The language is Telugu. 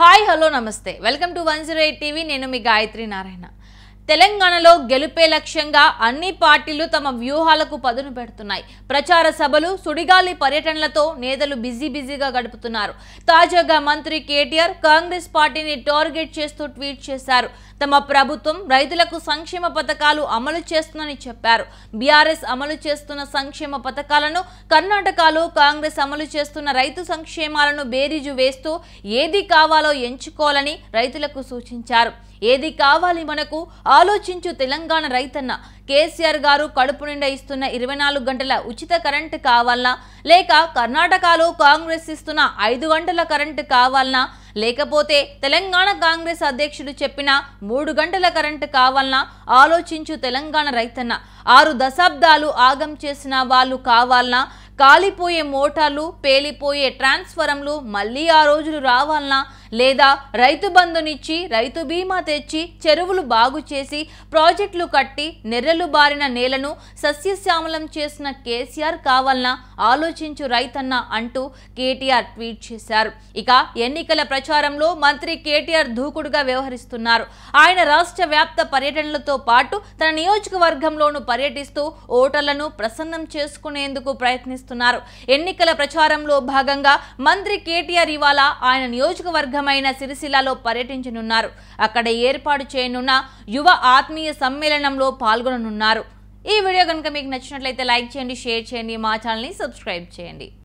హాయ్ హలో నమస్తే welcome to one zero eight TV నేను మీ గాయత్రి నారాయణ తెలంగాణలో గెలుపే లక్ష్యంగా అన్ని పార్టీలు తమ వ్యూహాలకు పదును పెడుతున్నాయి ప్రచార సభలు సుడిగాలి పర్యటనలతో నేతలు బిజీ బిజీగా గడుపుతున్నారు తాజాగా మంత్రి కేటీఆర్ కాంగ్రెస్ పార్టీని టార్గెట్ చేస్తూ ట్వీట్ చేశారు తమ ప్రభుత్వం రైతులకు సంక్షేమ పథకాలు అమలు చేస్తుందని చెప్పారు బీఆర్ఎస్ అమలు చేస్తున్న సంక్షేమ పథకాలను కర్ణాటకలో కాంగ్రెస్ అమలు చేస్తున్న రైతు సంక్షేమాలను బేరీజు వేస్తూ ఏది కావాలో ఎంచుకోవాలని రైతులకు సూచించారు ఏది కావాలి మనకు ఆ ఆలోచించు తెలంగాణ రైతన్న కేసీఆర్ గారు కడుపు నిండా ఇస్తున్న ఇరవై నాలుగు గంటల ఉచిత కరెంటు కావాలనా లేక కర్ణాటకలో కాంగ్రెస్ ఇస్తున్న ఐదు గంటల కరెంటు కావాలనా లేకపోతే తెలంగాణ కాంగ్రెస్ అధ్యక్షుడు చెప్పిన మూడు గంటల కరెంటు కావాలనా ఆలోచించు తెలంగాణ రైతన్న ఆరు దశాబ్దాలు ఆగం చేసిన వాళ్ళు కావాలనా కాలిపోయే మోటార్లు పేలిపోయే ట్రాన్స్ఫరంలు మళ్ళీ ఆ రోజులు రావాలన్నా లేదా రైతు బంధునిచ్చి రైతు బీమా తెచ్చి చెరువులు బాగు చేసి ప్రాజెక్టులు కట్టి నెర్రలు బారిన నేలను సస్యశ్యామలం చేసిన కేసీఆర్ కావాలన్నా ఆలోచించు రైతన్న అంటూ కేటీఆర్ ట్వీట్ చేశారు ఇక ఎన్నికల ప్రచారంలో మంత్రి కేటీఆర్ దూకుడుగా వ్యవహరిస్తున్నారు ఆయన రాష్ట్ర వ్యాప్త పర్యటనలతో పాటు తన నియోజకవర్గంలోనూ పర్యటిస్తూ ఓటర్లను ప్రసన్నం చేసుకునేందుకు ప్రయత్నిస్తున్నారు నిర్వహిస్తున్నారు ఎన్నికల ప్రచారంలో భాగంగా మంత్రి కేటీఆర్ ఇవాళ ఆయన నియోజకవర్గమైన సిరిసిల్లలో పర్యటించనున్నారు అక్కడ ఏర్పాటు చేయనున్న యువ ఆత్మీయ సమ్మేళనంలో పాల్గొననున్నారు ఈ వీడియో కనుక మీకు నచ్చినట్లయితే లైక్ చేయండి షేర్ చేయండి మా ఛానల్ని సబ్స్క్రైబ్ చేయండి